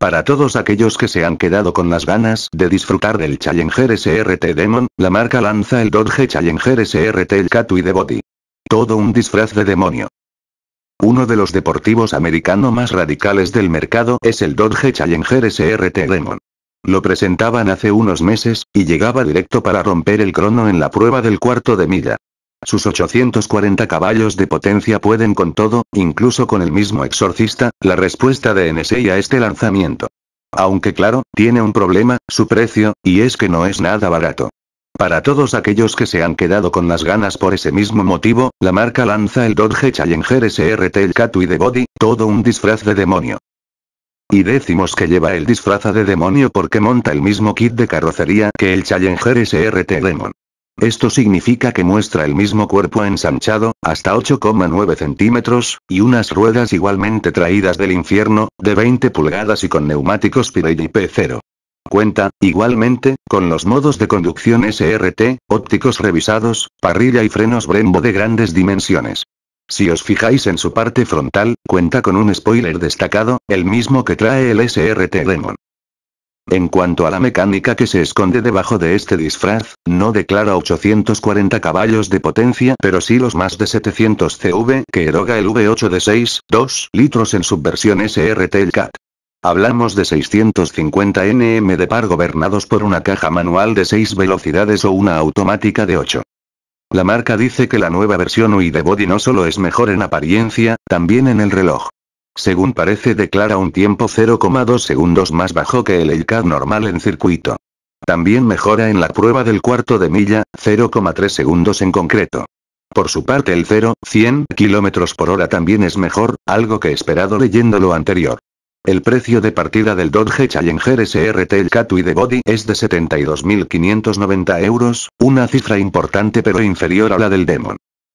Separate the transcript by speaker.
Speaker 1: Para todos aquellos que se han quedado con las ganas de disfrutar del Challenger SRT Demon, la marca lanza el Dodge Challenger SRT el y The Body. Todo un disfraz de demonio. Uno de los deportivos americanos más radicales del mercado es el Dodge Challenger SRT Demon. Lo presentaban hace unos meses, y llegaba directo para romper el crono en la prueba del cuarto de milla. Sus 840 caballos de potencia pueden con todo, incluso con el mismo exorcista, la respuesta de NSI a este lanzamiento. Aunque claro, tiene un problema, su precio, y es que no es nada barato. Para todos aquellos que se han quedado con las ganas por ese mismo motivo, la marca lanza el Dodge Challenger SRT el y de Body, todo un disfraz de demonio. Y decimos que lleva el disfraz de demonio porque monta el mismo kit de carrocería que el Challenger SRT Demon. Esto significa que muestra el mismo cuerpo ensanchado, hasta 8,9 centímetros, y unas ruedas igualmente traídas del infierno, de 20 pulgadas y con neumáticos Pirelli P0. Cuenta, igualmente, con los modos de conducción SRT, ópticos revisados, parrilla y frenos Brembo de grandes dimensiones. Si os fijáis en su parte frontal, cuenta con un spoiler destacado, el mismo que trae el SRT Demon. En cuanto a la mecánica que se esconde debajo de este disfraz, no declara 840 caballos de potencia pero sí los más de 700 CV que eroga el V8 de 6,2 litros en subversión SRT CAT. Hablamos de 650 Nm de par gobernados por una caja manual de 6 velocidades o una automática de 8. La marca dice que la nueva versión UI de Body no solo es mejor en apariencia, también en el reloj según parece declara un tiempo 0,2 segundos más bajo que el Elcat normal en circuito. También mejora en la prueba del cuarto de milla, 0,3 segundos en concreto. Por su parte el 0, 100 km por hora también es mejor, algo que esperado leyendo lo anterior. El precio de partida del Dodge Challenger SRT el y de Body es de 72.590 euros, una cifra importante pero inferior a la del Demon.